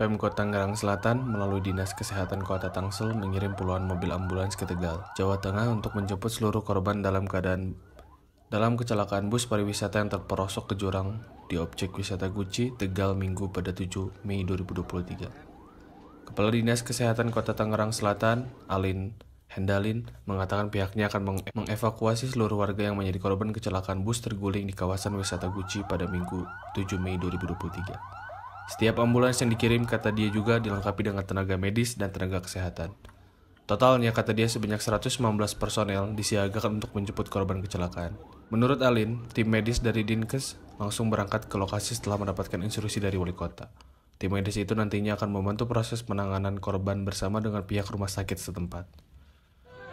Pemkot Tangerang Selatan melalui Dinas Kesehatan Kota Tangsel mengirim puluhan mobil ambulans ke Tegal, Jawa Tengah untuk menjemput seluruh korban dalam keadaan dalam kecelakaan bus pariwisata yang terperosok ke jurang di objek wisata Guci, Tegal Minggu pada 7 Mei 2023. Kepala Dinas Kesehatan Kota Tangerang Selatan, Alin Hendalin, mengatakan pihaknya akan meng mengevakuasi seluruh warga yang menjadi korban kecelakaan bus terguling di kawasan wisata Guci pada Minggu 7 Mei 2023. Setiap ambulans yang dikirim, kata dia juga dilengkapi dengan tenaga medis dan tenaga kesehatan. Totalnya, kata dia sebanyak 119 personel disiagakan untuk menjemput korban kecelakaan. Menurut Alin, tim medis dari Dinkes langsung berangkat ke lokasi setelah mendapatkan instruksi dari wali kota. Tim medis itu nantinya akan membantu proses penanganan korban bersama dengan pihak rumah sakit setempat.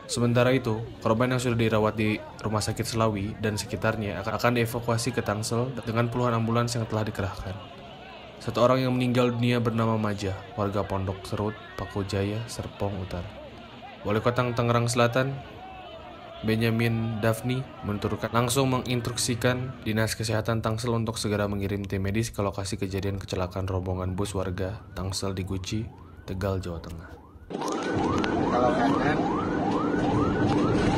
Sementara itu, korban yang sudah dirawat di rumah sakit Selawi dan sekitarnya akan dievakuasi ke Tangsel dengan puluhan ambulans yang telah dikerahkan. Satu orang yang meninggal dunia bernama Maja, warga Pondok Serut, Pakojaya, Serpong Utara. Wali Kota Tangerang Selatan, Benjamin Daphne menurunkan langsung menginstruksikan Dinas Kesehatan Tangsel untuk segera mengirim tim medis ke lokasi kejadian kecelakaan rombongan bus warga Tangsel di Guci, Tegal, Jawa Tengah. Kalau